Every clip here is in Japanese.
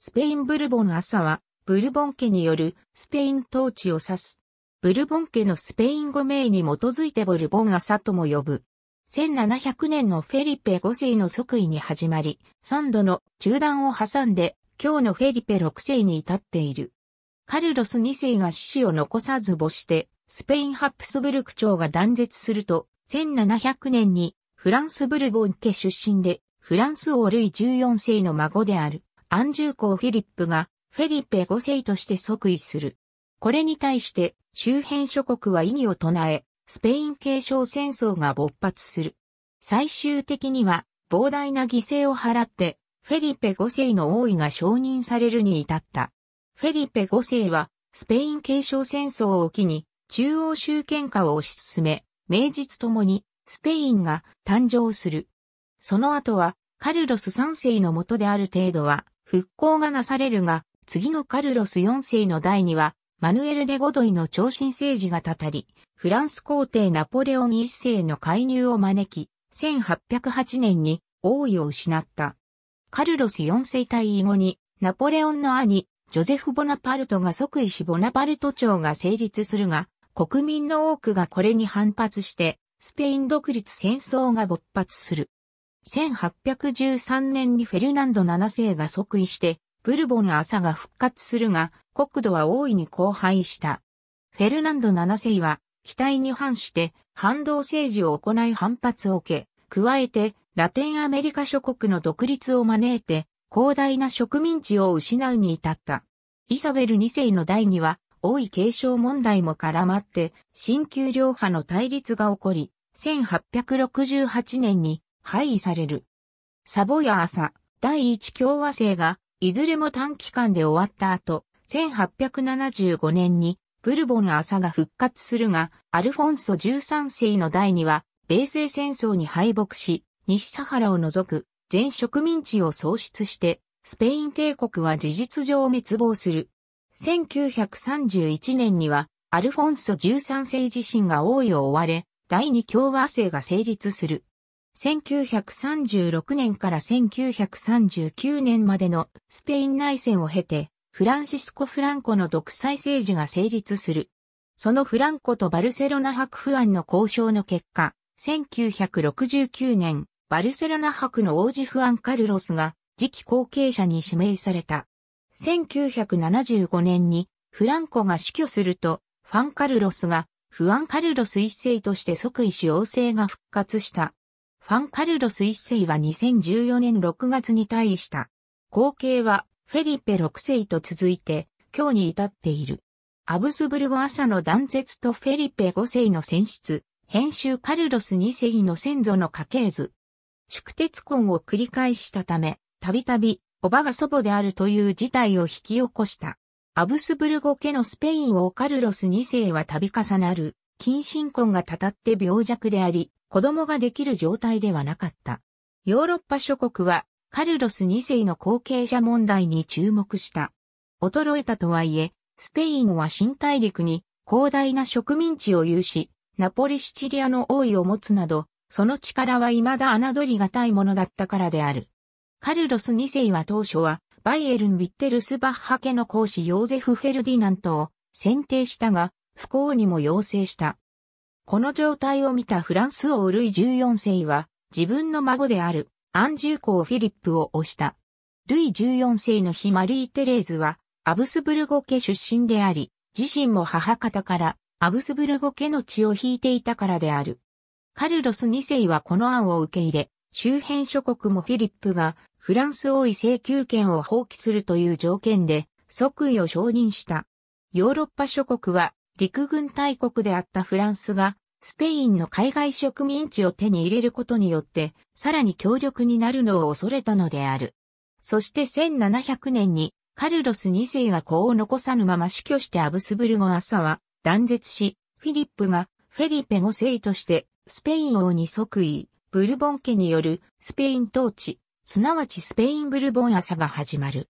スペインブルボン朝は、ブルボン家によるスペイン統治を指す。ブルボン家のスペイン語名に基づいてブルボン朝とも呼ぶ。1700年のフェリペ5世の即位に始まり、3度の中断を挟んで、今日のフェリペ6世に至っている。カルロス2世が死死を残さず母して、スペインハプスブルク朝が断絶すると、1700年にフランスブルボン家出身で、フランス王類イ14世の孫である。アンジュー公フィリップがフェリペ5世として即位する。これに対して周辺諸国は異議を唱え、スペイン継承戦争が勃発する。最終的には膨大な犠牲を払ってフェリペ5世の王位が承認されるに至った。フェリペ5世はスペイン継承戦争を機に中央集権化を推し進め、名実ともにスペインが誕生する。その後はカルロス3世の下である程度は復興がなされるが、次のカルロス4世の代には、マヌエル・デ・ゴドイの長身政治がたたり、フランス皇帝ナポレオン一世の介入を招き、1808年に王位を失った。カルロス4世退位後に、ナポレオンの兄、ジョゼフ・ボナパルトが即位しボナパルト朝が成立するが、国民の多くがこれに反発して、スペイン独立戦争が勃発する。1813年にフェルナンド7世が即位して、ブルボン朝が復活するが、国土は大いに荒廃した。フェルナンド7世は、期待に反して、反動政治を行い反発を受け、加えて、ラテンアメリカ諸国の独立を招いて、広大な植民地を失うに至った。イサベル2世の代には、大い継承問題も絡まって、新旧両派の対立が起こり、1868年に廃位される。サボや朝、第一共和制が、いずれも短期間で終わった後、1875年に、ブルボン朝が復活するが、アルフォンソ13世の代には、米西戦争に敗北し、西サハラを除く全植民地を喪失して、スペイン帝国は事実上滅亡する。1931年には、アルフォンソ13世自身が王位を追われ、第二共和制が成立する。1936年から1939年までのスペイン内戦を経て、フランシスコ・フランコの独裁政治が成立する。そのフランコとバルセロナ博不安の交渉の結果、1969年、バルセロナ博の王子フアン・カルロスが次期後継者に指名された。1975年にフランコが死去すると、ファン・カルロスがフアン・カルロス一世として即位し王政が復活した。ファン・カルロス一世は2014年6月に退位した。後継はフェリペ6世と続いて、今日に至っている。アブスブルゴ朝の断絶とフェリペ5世の選出、編集カルロス2世の先祖の家系図。宿鉄婚を繰り返したため、たびたび、おばが祖母であるという事態を引き起こした。アブスブルゴ家のスペイン王カルロス2世は度重なる近親婚がたたって病弱であり、子供ができる状態ではなかった。ヨーロッパ諸国は、カルロス2世の後継者問題に注目した。衰えたとはいえ、スペインは新大陸に広大な植民地を有し、ナポリシチリアの王位を持つなど、その力は未だ侮りがたいものだったからである。カルロス2世は当初は、バイエルン・ヴィッテルスバッハ家の公子ヨーゼフ・フェルディナントを選定したが、不幸にも要請した。この状態を見たフランス王ルイ14世は、自分の孫であるアンジュー公フィリップを推した。ルイ14世の日マリー・テレーズは、アブスブルゴ家出身であり、自身も母方からアブスブルゴ家の血を引いていたからである。カルロス2世はこの案を受け入れ、周辺諸国もフィリップがフランス王位請求権を放棄するという条件で即位を承認した。ヨーロッパ諸国は陸軍大国であったフランスが、スペインの海外植民地を手に入れることによって、さらに強力になるのを恐れたのである。そして1700年に、カルロス2世が子を残さぬまま死去してアブスブルゴ朝は断絶し、フィリップがフェリペ5世としてスペイン王に即位、ブルボン家によるスペイン統治、すなわちスペインブルボン朝が始まる。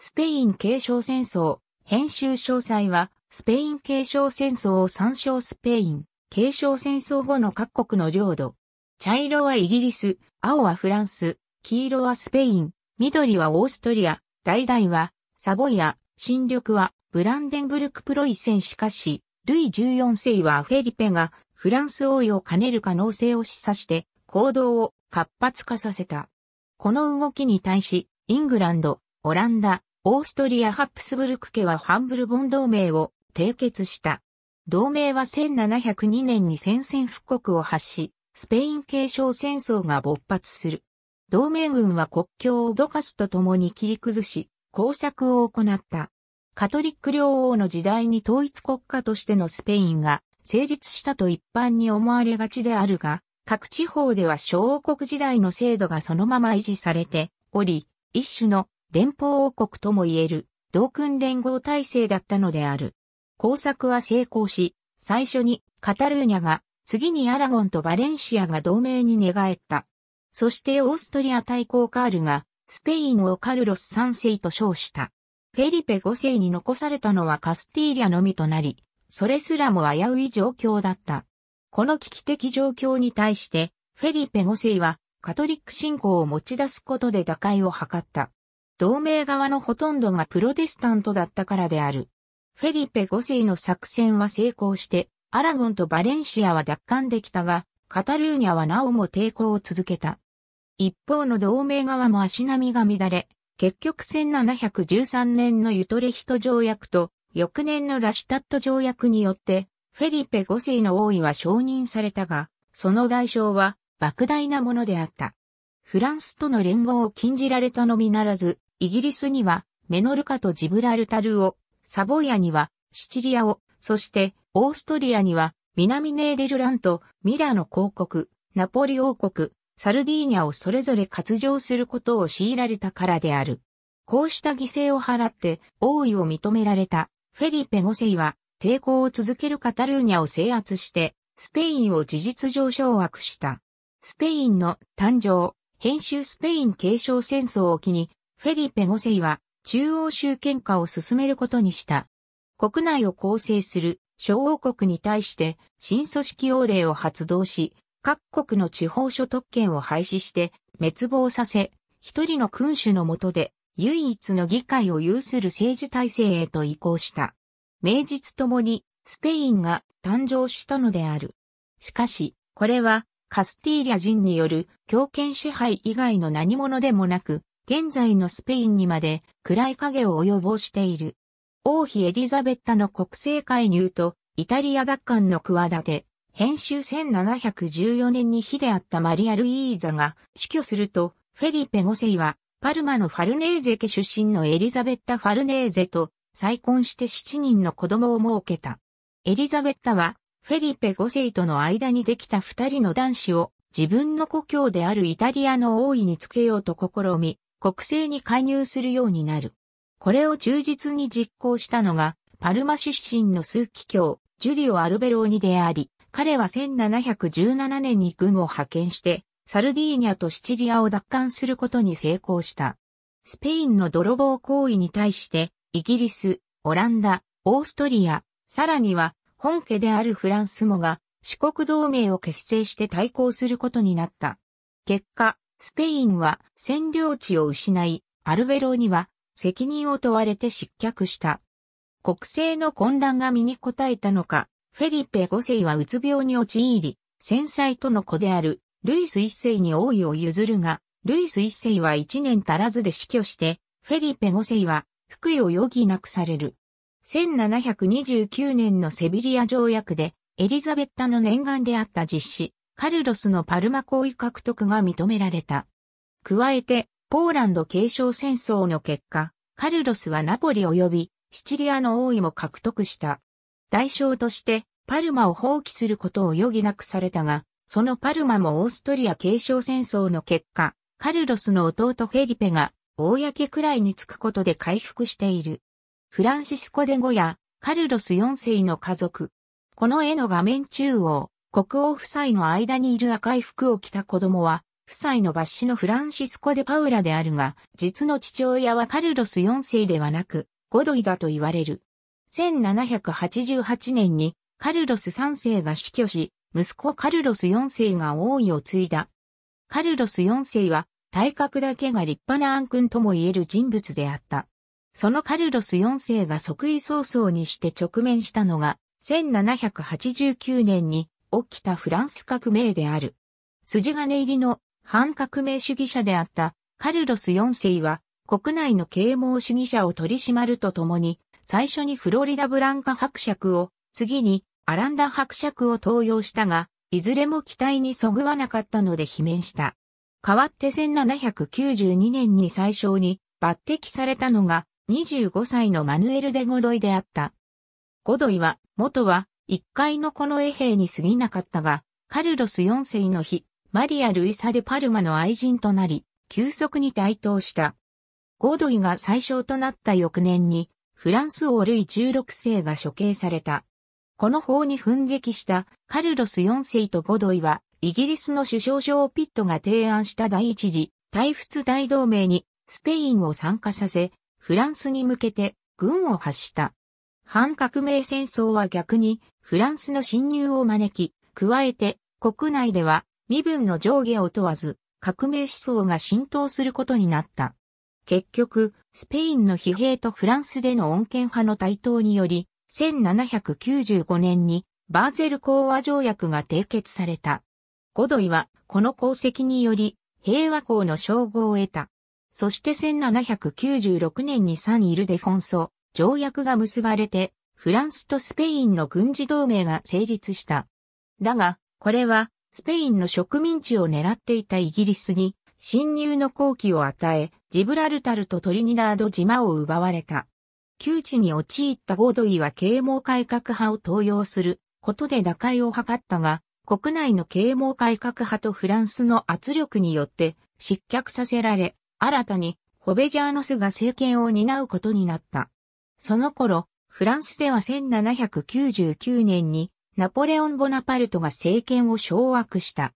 スペイン継承戦争、編集詳細はスペイン継承戦争を参照スペイン、継承戦争後の各国の領土。茶色はイギリス、青はフランス、黄色はスペイン、緑はオーストリア、々はサボイア、新緑はブランデンブルクプロイセンしかし、ルイ14世はフェリペがフランス王位を兼ねる可能性を示唆して行動を活発化させた。この動きに対し、イングランド、オランダ、オーストリア・ハプスブルク家はハンブルボン同盟を締結した。同盟は1702年に宣戦布告を発し、スペイン継承戦争が勃発する。同盟軍は国境を脅かすとともに切り崩し、工作を行った。カトリック両王の時代に統一国家としてのスペインが成立したと一般に思われがちであるが、各地方では小王国時代の制度がそのまま維持されており、一種の連邦王国とも言える同訓連合体制だったのである。工作は成功し、最初にカタルーニャが、次にアラゴンとバレンシアが同盟に寝返った。そしてオーストリア対抗カールが、スペインをカルロス3世と称した。フェリペ5世に残されたのはカスティーリャのみとなり、それすらも危うい状況だった。この危機的状況に対して、フェリペ5世はカトリック信仰を持ち出すことで打開を図った。同盟側のほとんどがプロテスタントだったからである。フェリペ5世の作戦は成功して、アラゴンとバレンシアは奪還できたが、カタルーニャはなおも抵抗を続けた。一方の同盟側も足並みが乱れ、結局1713年のユトレヒト条約と、翌年のラシュタット条約によって、フェリペ5世の王位は承認されたが、その代償は莫大なものであった。フランスとの連合を禁じられたのみならず、イギリスにはメノルカとジブラルタルをサボイアにはシチリアを、そしてオーストリアには南ネーデルラント、ミラノ公国、ナポリ王国、サルディーニャをそれぞれ割譲することを強いられたからである。こうした犠牲を払って王位を認められたフェリペ5世は抵抗を続けるカタルーニャを制圧してスペインを事実上掌握した。スペインの誕生、編集スペイン継承戦争を機にフェリペ5世は中央集権化を進めることにした。国内を構成する小王国に対して新組織王令を発動し、各国の地方所得権を廃止して滅亡させ、一人の君主の下で唯一の議会を有する政治体制へと移行した。名実ともにスペインが誕生したのである。しかし、これはカスティーリャ人による強権支配以外の何者でもなく、現在のスペインにまで暗い影を及ぼしている。王妃エリザベッタの国政介入とイタリア奪還の企て、編集1714年に妃であったマリア・ルイーザが死去すると、フェリペ5世はパルマのファルネーゼ家出身のエリザベッタ・ファルネーゼと再婚して7人の子供を設けた。エリザベッタはフェリペ5世との間にできた2人の男子を自分の故郷であるイタリアの王位につけようと試み、国政に介入するようになる。これを忠実に実行したのが、パルマ出身の枢機卿、ジュリオ・アルベローニであり、彼は1717年に軍を派遣して、サルディーニャとシチリアを奪還することに成功した。スペインの泥棒行為に対して、イギリス、オランダ、オーストリア、さらには本家であるフランスもが四国同盟を結成して対抗することになった。結果、スペインは占領地を失い、アルベロには責任を問われて失脚した。国政の混乱が身に応えたのか、フェリペ5世はうつ病に陥り、戦災との子であるルイス1世に王位を譲るが、ルイス1世は1年足らずで死去して、フェリペ5世は服与を余儀なくされる。1729年のセビリア条約で、エリザベッタの念願であった実施、カルロスのパルマ行為獲得が認められた。加えて、ポーランド継承戦争の結果、カルロスはナポリ及びシチリアの王位も獲得した。代償として、パルマを放棄することを余儀なくされたが、そのパルマもオーストリア継承戦争の結果、カルロスの弟フェリペが、公くらいにつくことで回復している。フランシスコ・デ・ゴや、カルロス4世の家族。この絵の画面中央、国王夫妻の間にいる赤い服を着た子供は、夫妻の抜子のフランシスコ・でパウラであるが、実の父親はカルロス4世ではなく、ゴドイだと言われる。1788年にカルロス3世が死去し、息子カルロス4世が王位を継いだ。カルロス4世は体格だけが立派な暗君とも言える人物であった。そのカルロス4世が即位早々にして直面したのが、1789年に起きたフランス革命である。筋金入りの反革命主義者であったカルロス4世は国内の啓蒙主義者を取り締まるとともに最初にフロリダブランカ伯爵を次にアランダ伯爵を登用したがいずれも期待にそぐわなかったので罷免した。代わって1792年に最初に抜擢されたのが25歳のマヌエル・デゴドイであった。ゴドイは元は一回のこの衛兵に過ぎなかったが、カルロス4世の日、マリア・ルイサ・デ・パルマの愛人となり、急速に台頭した。ゴードイが最小となった翌年に、フランス王ルイ16世が処刑された。この法に奮撃したカルロス4世とゴドイは、イギリスの首相ジョー・ピットが提案した第一次、大仏大同盟にスペインを参加させ、フランスに向けて軍を発した。反革命戦争は逆にフランスの侵入を招き、加えて国内では身分の上下を問わず革命思想が浸透することになった。結局、スペインの疲弊とフランスでの穏健派の台頭により、1795年にバーゼル講和条約が締結された。ゴドイはこの功績により平和公の称号を得た。そして1796年にサン・イルデフォンソ、条約が結ばれて、フランスとスペインの軍事同盟が成立した。だが、これは、スペインの植民地を狙っていたイギリスに、侵入の好機を与え、ジブラルタルとトリニダード島を奪われた。窮地に陥ったゴードイは啓蒙改革派を登用することで打開を図ったが、国内の啓蒙改革派とフランスの圧力によって失脚させられ、新たにホベジャーノスが政権を担うことになった。その頃、フランスでは1799年にナポレオン・ボナパルトが政権を掌握した。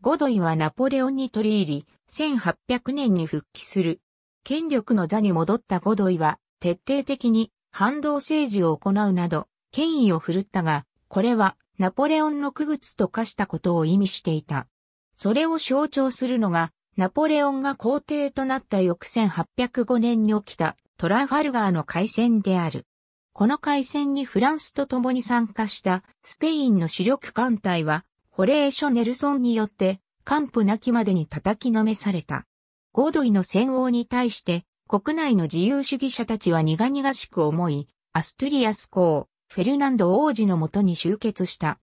ゴドイはナポレオンに取り入り、1800年に復帰する。権力の座に戻ったゴドイは、徹底的に反動政治を行うなど、権威を振るったが、これはナポレオンの区別と化したことを意味していた。それを象徴するのが、ナポレオンが皇帝となった翌1805年に起きたトラファルガーの海戦である。この海戦にフランスと共に参加したスペインの主力艦隊は、ホレーショ・ネルソンによって、完膚なきまでに叩きのめされた。ゴドイの戦王に対して、国内の自由主義者たちは苦々しく思い、アストゥリアス公、フェルナンド王子のもとに集結した。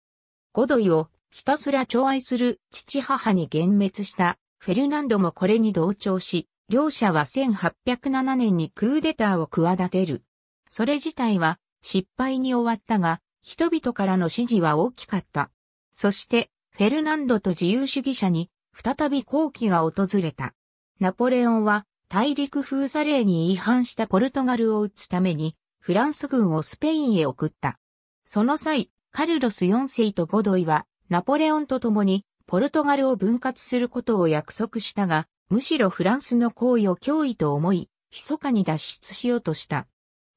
ゴドイをひたすら寵愛する父母に幻滅した、フェルナンドもこれに同調し、両者は1807年にクーデターを企てる。それ自体は失敗に終わったが、人々からの支持は大きかった。そして、フェルナンドと自由主義者に再び好機が訪れた。ナポレオンは大陸封鎖令に違反したポルトガルを撃つためにフランス軍をスペインへ送った。その際、カルロス4世とゴドイはナポレオンと共にポルトガルを分割することを約束したが、むしろフランスの行為を脅威と思い、密かに脱出しようとした。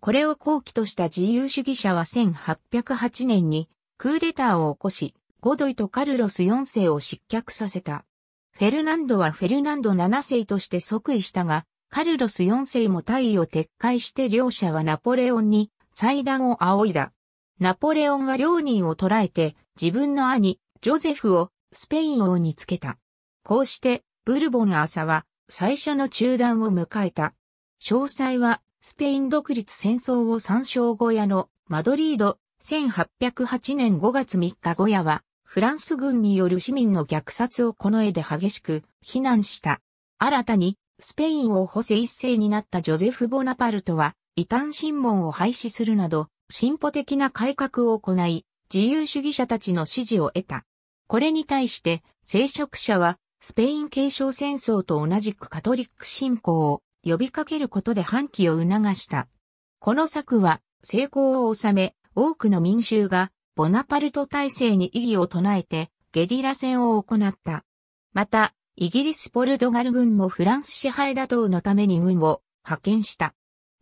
これを好期とした自由主義者は1808年にクーデターを起こし、ゴドイとカルロス4世を失脚させた。フェルナンドはフェルナンド7世として即位したが、カルロス4世も大位を撤回して両者はナポレオンに祭壇を仰いだ。ナポレオンは両人を捕らえて自分の兄、ジョゼフをスペイン王につけた。こうしてブルボン朝は最初の中断を迎えた。詳細はスペイン独立戦争を参照小屋のマドリード1808年5月3日小屋はフランス軍による市民の虐殺をこの絵で激しく非難した。新たにスペインを補正一世になったジョゼフ・ボナパルトは異端審問を廃止するなど進歩的な改革を行い自由主義者たちの支持を得た。これに対して聖職者はスペイン継承戦争と同じくカトリック信仰を呼びかけることで反旗を促した。この策は成功を収め、多くの民衆がボナパルト体制に異議を唱えてゲリラ戦を行った。また、イギリス・ポルトガル軍もフランス支配打倒のために軍を派遣した。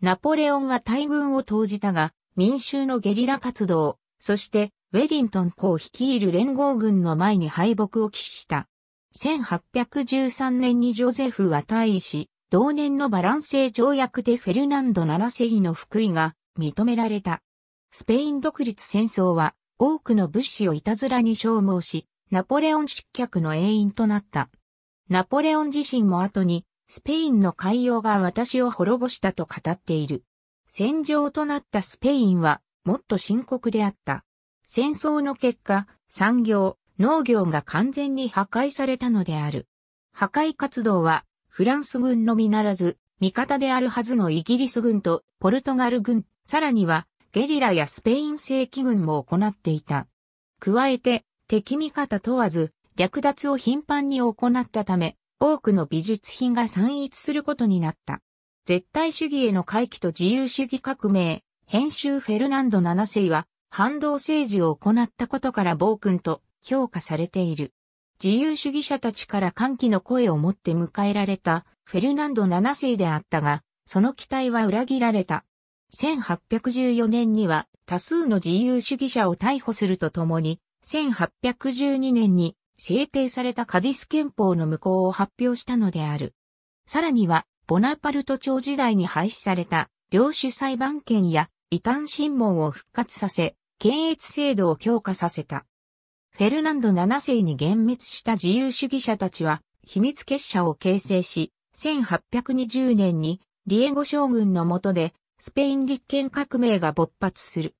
ナポレオンは大軍を投じたが、民衆のゲリラ活動、そしてウェリントン公率いる連合軍の前に敗北を喫した。1813年にジョゼフは退位し、同年のバランセー条約でフェルナンド7世の福井が認められた。スペイン独立戦争は多くの物資をいたずらに消耗し、ナポレオン失脚の永因となった。ナポレオン自身も後に、スペインの海洋が私を滅ぼしたと語っている。戦場となったスペインは、もっと深刻であった。戦争の結果、産業、農業が完全に破壊されたのである。破壊活動はフランス軍のみならず、味方であるはずのイギリス軍とポルトガル軍、さらにはゲリラやスペイン正規軍も行っていた。加えて、敵味方問わず、略奪を頻繁に行ったため、多くの美術品が散逸することになった。絶対主義への回帰と自由主義革命、編集フェルナンド7世は、反動政治を行ったことから暴君と評価されている。自由主義者たちから歓喜の声を持って迎えられたフェルナンド7世であったが、その期待は裏切られた。1814年には多数の自由主義者を逮捕するとともに、1812年に制定されたカディス憲法の無効を発表したのである。さらには、ボナパルト朝時代に廃止された領主裁判権や異端審問を復活させ、検閲制度を強化させた。フェルナンド7世に幻滅した自由主義者たちは、秘密結社を形成し、1820年に、リエゴ将軍の下で、スペイン立憲革命が勃発する。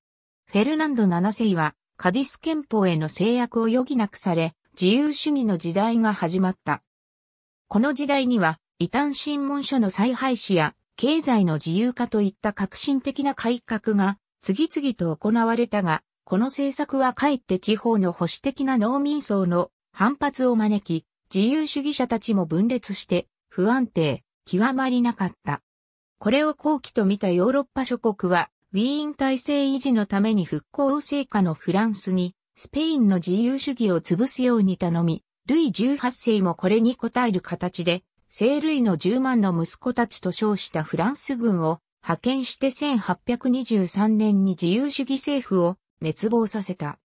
フェルナンド7世は、カディス憲法への制約を余儀なくされ、自由主義の時代が始まった。この時代には、異端審問書の再廃止や、経済の自由化といった革新的な改革が、次々と行われたが、この政策はかえって地方の保守的な農民層の反発を招き、自由主義者たちも分裂して不安定、極まりなかった。これを後期と見たヨーロッパ諸国は、ウィーン体制維持のために復興成果のフランスに、スペインの自由主義を潰すように頼み、ルイ18世もこれに応える形で、聖ルイの10万の息子たちと称したフランス軍を派遣して1823年に自由主義政府を滅亡させた。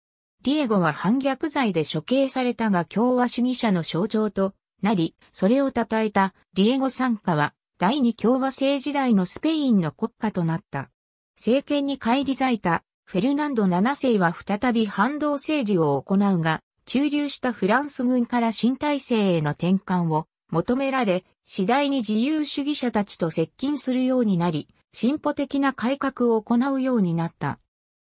ディエゴは反逆罪で処刑されたが共和主義者の象徴となり、それを称えたディエゴ参加は第二共和制時代のスペインの国家となった。政権に返り咲いたフェルナンド7世は再び反動政治を行うが、駐留したフランス軍から新体制への転換を求められ、次第に自由主義者たちと接近するようになり、進歩的な改革を行うようになった。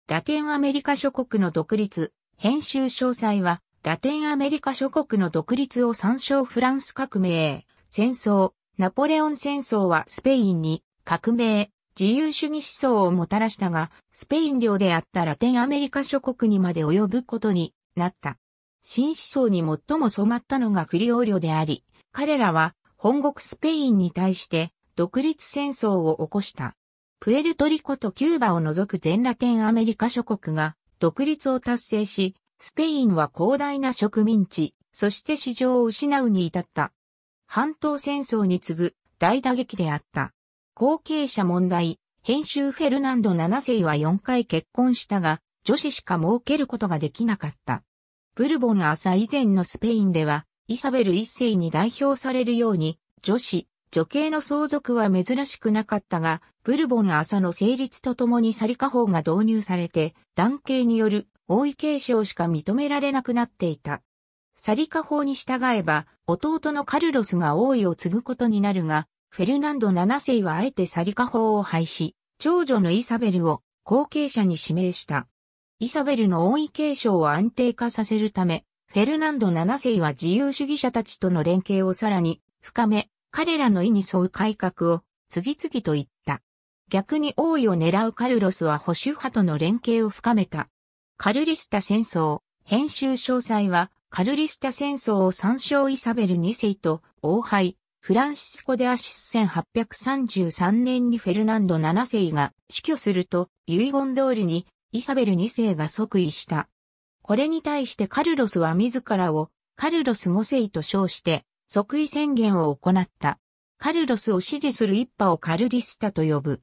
ラテンアメリカ諸国の独立、編集詳細は、ラテンアメリカ諸国の独立を参照フランス革命、戦争、ナポレオン戦争はスペインに革命、自由主義思想をもたらしたが、スペイン領であったラテンアメリカ諸国にまで及ぶことになった。新思想に最も染まったのがクリオー領であり、彼らは本国スペインに対して独立戦争を起こした。プエルトリコとキューバを除く全ラテンアメリカ諸国が独立を達成し、スペインは広大な植民地、そして市場を失うに至った。半島戦争に次ぐ大打撃であった。後継者問題、編集フェルナンド7世は4回結婚したが、女子しか設けることができなかった。ブルボン朝以前のスペインでは、イサベル1世に代表されるように、女子、女系の相続は珍しくなかったが、ブルボン朝の成立とともにサリカ法が導入されて、男系による王位継承しか認められなくなっていた。サリカ法に従えば、弟のカルロスが王位を継ぐことになるが、フェルナンド7世はあえてサリカ法を廃止、長女のイサベルを後継者に指名した。イサベルの王位継承を安定化させるため、フェルナンド7世は自由主義者たちとの連携をさらに深め、彼らの意に沿う改革を次々と言った。逆に王位を狙うカルロスは保守派との連携を深めた。カルリスタ戦争、編集詳細は、カルリスタ戦争を参照イサベル2世と王廃。フランシスコ・デアシス1833年にフェルナンド7世が死去すると、遺言通りにイサベル2世が即位した。これに対してカルロスは自らをカルロス5世と称して即位宣言を行った。カルロスを支持する一派をカルリスタと呼ぶ。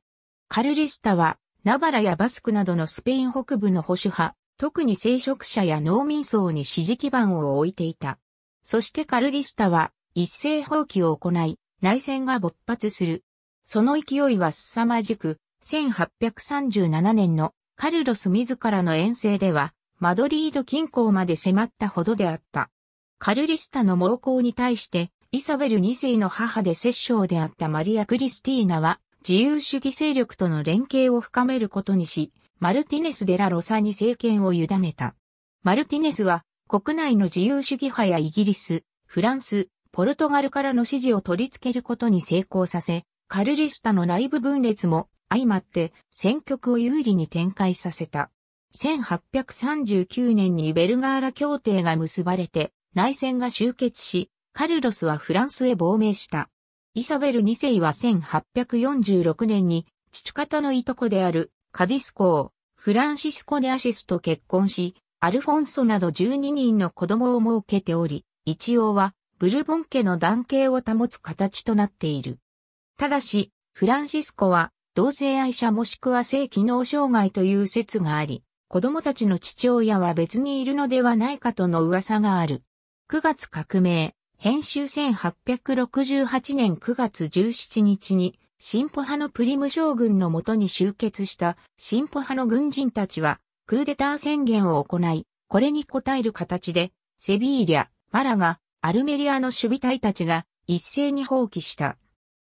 カルリスタは、ナバラやバスクなどのスペイン北部の保守派、特に聖職者や農民層に支持基盤を置いていた。そしてカルリスタは、一斉放棄を行い、内戦が勃発する。その勢いは凄まじく、1837年のカルロス自らの遠征では、マドリード近郊まで迫ったほどであった。カルリスタの猛攻に対して、イサベル2世の母で摂政であったマリア・クリスティーナは、自由主義勢力との連携を深めることにし、マルティネス・デラ・ロサに政権を委ねた。マルティネスは、国内の自由主義派やイギリス、フランス、ポルトガルからの支持を取り付けることに成功させ、カルリスタの内部分裂も相まって戦局を有利に展開させた。1839年にベルガーラ協定が結ばれて、内戦が終結し、カルロスはフランスへ亡命した。イサベル2世は1846年に、父方のいとこであるカディス公、フランシスコ・デアシスと結婚し、アルフォンソなど12人の子供を設けており、一応はブルボン家の男系を保つ形となっている。ただし、フランシスコは同性愛者もしくは性機能障害という説があり、子供たちの父親は別にいるのではないかとの噂がある。9月革命、編集1868年9月17日に、進歩派のプリム将軍のもとに集結した進歩派の軍人たちは、クーデター宣言を行い、これに応える形で、セビーリャ、マラガ、アルメリアの守備隊たちが一斉に放棄した。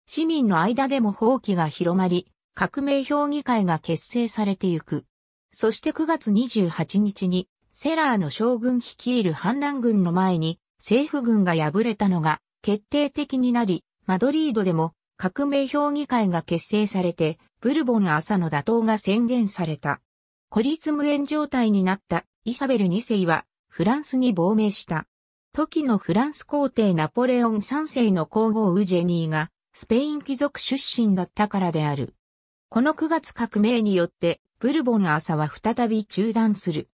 市民の間でも放棄が広まり、革命評議会が結成されてゆく。そして9月28日にセラーの将軍率いる反乱軍の前に政府軍が敗れたのが決定的になり、マドリードでも革命評議会が結成されて、ブルボン朝の打倒が宣言された。孤立無縁状態になったイサベル2世はフランスに亡命した。時のフランス皇帝ナポレオン3世の皇后ウジェニーがスペイン貴族出身だったからである。この9月革命によってブルボン朝は再び中断する。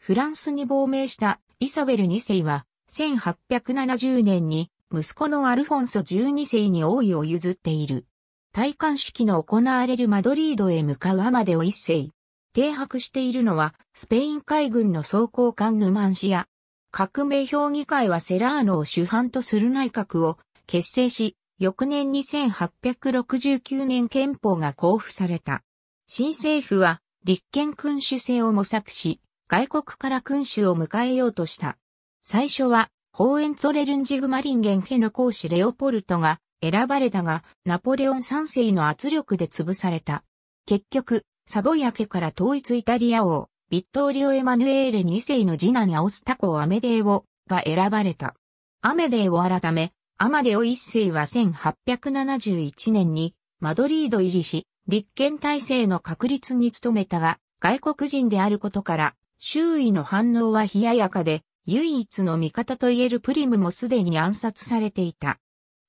フランスに亡命したイサベル2世は、1870年に息子のアルフォンソ12世に王位を譲っている。戴冠式の行われるマドリードへ向かうアマデオ一世。停泊しているのは、スペイン海軍の装甲艦ヌマンシア。革命評議会はセラーノを主犯とする内閣を結成し、翌年1 8 6 9年憲法が公布された。新政府は立憲君主制を模索し、外国から君主を迎えようとした。最初は、ホーエンツォレルンジグマリンゲン家の公使レオポルトが選ばれたが、ナポレオン3世の圧力で潰された。結局、サボヤ家から統一イタリア王、ビットーリオ・エマヌエーレ2世の次男アオスタコ・アメデーオが選ばれた。アメデーを改め、アマデオ1世は1871年にマドリード入りし、立憲体制の確立に努めたが、外国人であることから、周囲の反応は冷ややかで、唯一の味方と言えるプリムもすでに暗殺されていた。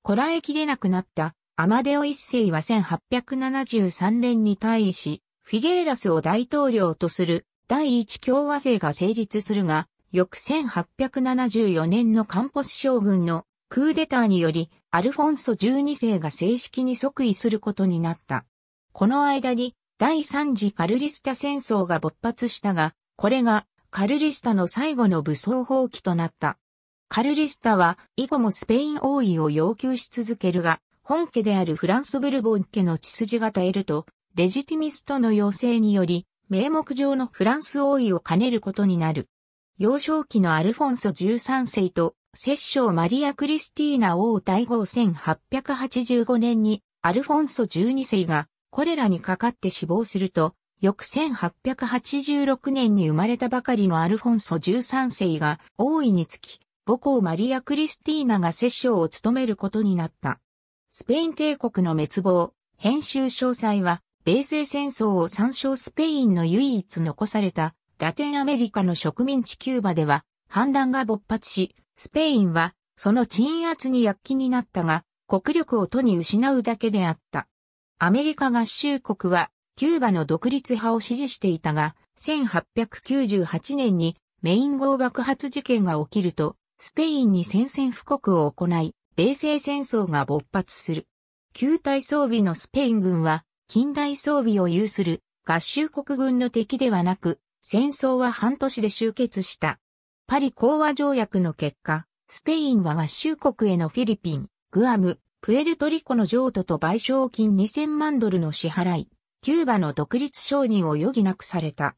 こらえきれなくなったアマデオ一世は1873年に対し、フィゲーラスを大統領とする第一共和制が成立するが、翌1874年のカンポス将軍のクーデターにより、アルフォンソ12世が正式に即位することになった。この間に、第三次カルリスタ戦争が勃発したが、これがカルリスタの最後の武装放棄となった。カルリスタは以後もスペイン王位を要求し続けるが、本家であるフランスブルボン家の血筋が絶えると、レジティミストの要請により、名目上のフランス王位を兼ねることになる。幼少期のアルフォンソ13世と、摂政マリア・クリスティーナ王大号1885年に、アルフォンソ12世が、これらにかかって死亡すると、翌1886年に生まれたばかりのアルフォンソ13世が王位につき、母校マリア・クリスティーナが摂政を務めることになった。スペイン帝国の滅亡、編集詳細は、米西戦争を参照スペインの唯一残されたラテンアメリカの植民地キューバでは反乱が勃発し、スペインはその鎮圧に躍起になったが、国力を都に失うだけであった。アメリカ合衆国はキューバの独立派を支持していたが、1898年にメイン号爆発事件が起きると、スペインに宣戦布告を行い、米西戦争が勃発する。旧体装備のスペイン軍は、近代装備を有する合衆国軍の敵ではなく、戦争は半年で終結した。パリ講和条約の結果、スペインは合衆国へのフィリピン、グアム、プエルトリコの譲渡と賠償金2000万ドルの支払い、キューバの独立承認を余儀なくされた。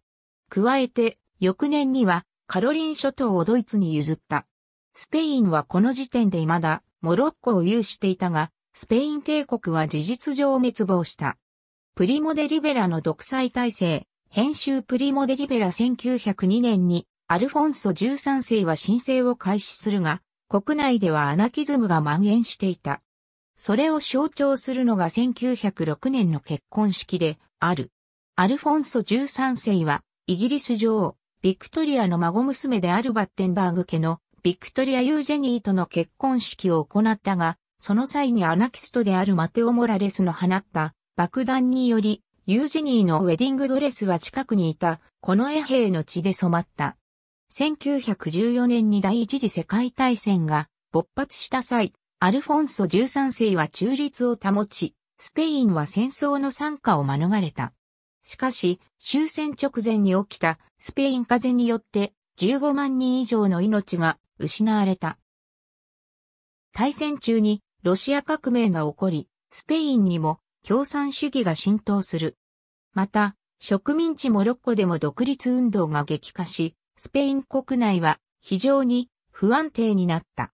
加えて、翌年にはカロリン諸島をドイツに譲った。スペインはこの時点で未だモロッコを有していたが、スペイン帝国は事実上滅亡した。プリモデリベラの独裁体制、編集プリモデリベラ1902年にアルフォンソ13世は申請を開始するが、国内ではアナキズムが蔓延していた。それを象徴するのが1906年の結婚式である。アルフォンソ13世は、イギリス女王、ビクトリアの孫娘であるバッテンバーグ家のビクトリア・ユージェニーとの結婚式を行ったが、その際にアナキストであるマテオ・モラレスの放った爆弾により、ユージェニーのウェディングドレスは近くにいた、この衛兵の血で染まった。1914年に第一次世界大戦が勃発した際、アルフォンソ13世は中立を保ち、スペインは戦争の参加を免れた。しかし、終戦直前に起きたスペイン風邪によって15万人以上の命が失われた。大戦中にロシア革命が起こり、スペインにも共産主義が浸透する。また、植民地モロッコでも独立運動が激化し、スペイン国内は非常に不安定になった。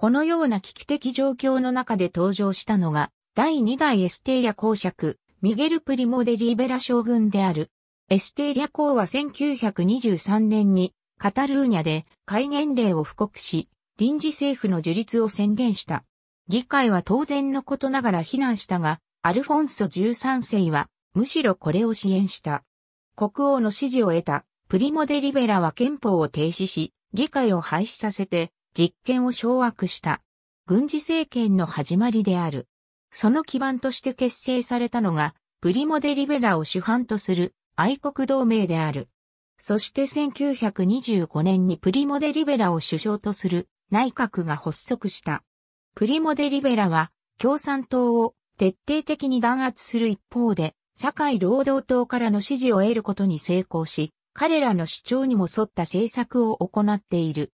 このような危機的状況の中で登場したのが、第2代エステーリャ公爵、ミゲル・プリモ・デ・リーベラ将軍である。エステーリャ公は1923年に、カタルーニャで戒厳令を布告し、臨時政府の樹立を宣言した。議会は当然のことながら非難したが、アルフォンソ13世は、むしろこれを支援した。国王の支持を得た、プリモデリベラは憲法を停止し、議会を廃止させて、実権を掌握した軍事政権の始まりである。その基盤として結成されたのが、プリモデリベラを主犯とする愛国同盟である。そして1925年にプリモデリベラを首相とする内閣が発足した。プリモデリベラは共産党を徹底的に弾圧する一方で、社会労働党からの支持を得ることに成功し、彼らの主張にも沿った政策を行っている。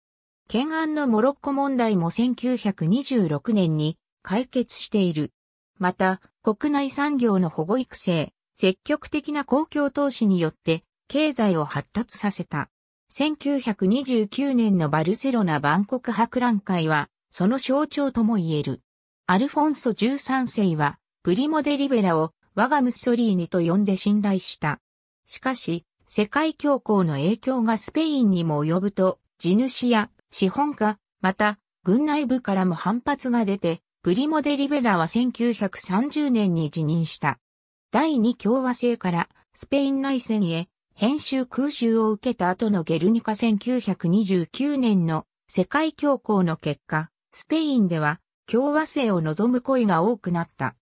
懸案のモロッコ問題も1926年に解決している。また、国内産業の保護育成、積極的な公共投資によって経済を発達させた。1929年のバルセロナ万国博覧会は、その象徴とも言える。アルフォンソ13世は、プリモデリベラを我がムッソリーニと呼んで信頼した。しかし、世界恐慌の影響がスペインにも及ぶと、地主や資本家、また、軍内部からも反発が出て、プリモデリベラは1930年に辞任した。第二共和制からスペイン内戦へ編集空襲を受けた後のゲルニカ1929年の世界恐慌の結果、スペインでは共和制を望む声が多くなった。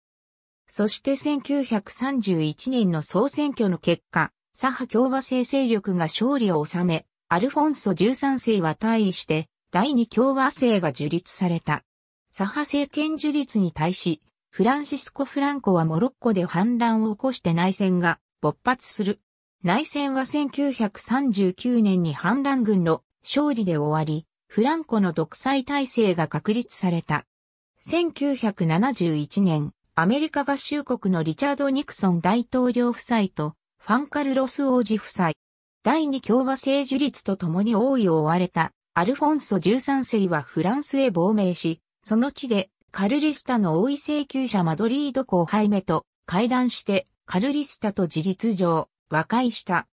そして1931年の総選挙の結果、左派共和制勢力が勝利を収め、アルフォンソ13世は退位して、第二共和制が樹立された。左派政権樹立に対し、フランシスコ・フランコはモロッコで反乱を起こして内戦が勃発する。内戦は1939年に反乱軍の勝利で終わり、フランコの独裁体制が確立された。1971年、アメリカ合衆国のリチャード・ニクソン大統領夫妻とファンカルロス王子夫妻、第二共和制樹立と共に王位を追われたアルフォンソ13世はフランスへ亡命し、その地でカルリスタの王位請求者マドリード後輩目と会談してカルリスタと事実上和解した。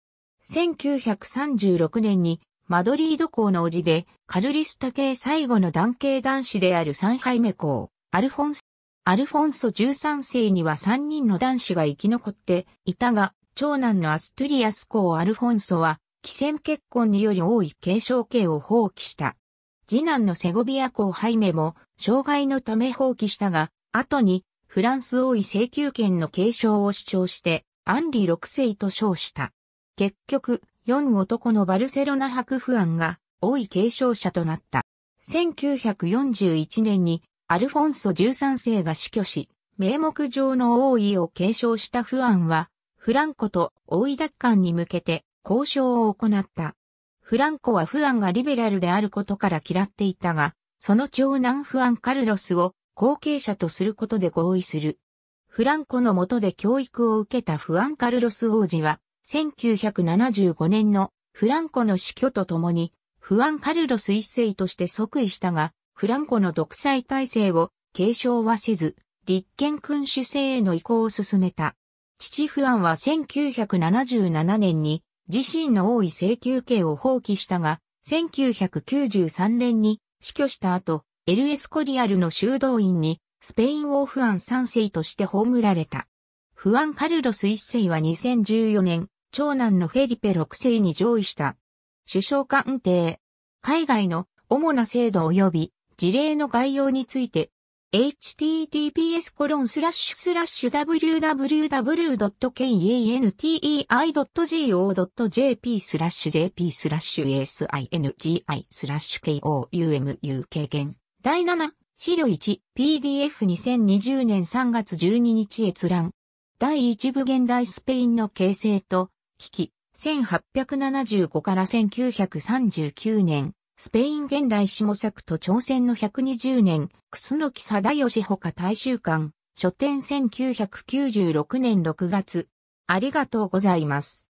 1936年にマドリード公の叔父でカルリスタ系最後の男系男子である三杯目公、アルフォンソ、アルフォンソ13世には3人の男子が生き残っていたが、長男のアストゥリアス公アルフォンソは、既戦結婚により王位継承権を放棄した。次男のセゴビア公ハイメも、障害のため放棄したが、後に、フランス王位請求権の継承を主張して、アンリ6世と称した。結局、4男のバルセロナフアンが、王位継承者となった。1941年に、アルフォンソ13世が死去し、名目上の王位を継承した不ンは、フランコと大井奪還に向けて交渉を行った。フランコはフアンがリベラルであることから嫌っていたが、その長男フアン・カルロスを後継者とすることで合意する。フランコの下で教育を受けたフアン・カルロス王子は、1975年のフランコの死去とともに、フアン・カルロス一世として即位したが、フランコの独裁体制を継承はせず、立憲君主制への移行を進めた。父フアンは1977年に自身の王位請求権を放棄したが、1993年に死去した後、エルエスコリアルの修道院にスペイン王フアン3世として葬られた。フアン・カルロス1世は2014年、長男のフェリペ6世に上位した。首相官邸、海外の主な制度及び事例の概要について https www.kentei.go.jp jp a singi koumuk g 経 n 第7資料 1PDF2020 年3月12日閲覧第1部現代スペインの形成と危機1875から1939年スペイン現代下作と朝鮮の120年、楠木貞義ほか大衆館、書店1996年6月。ありがとうございます。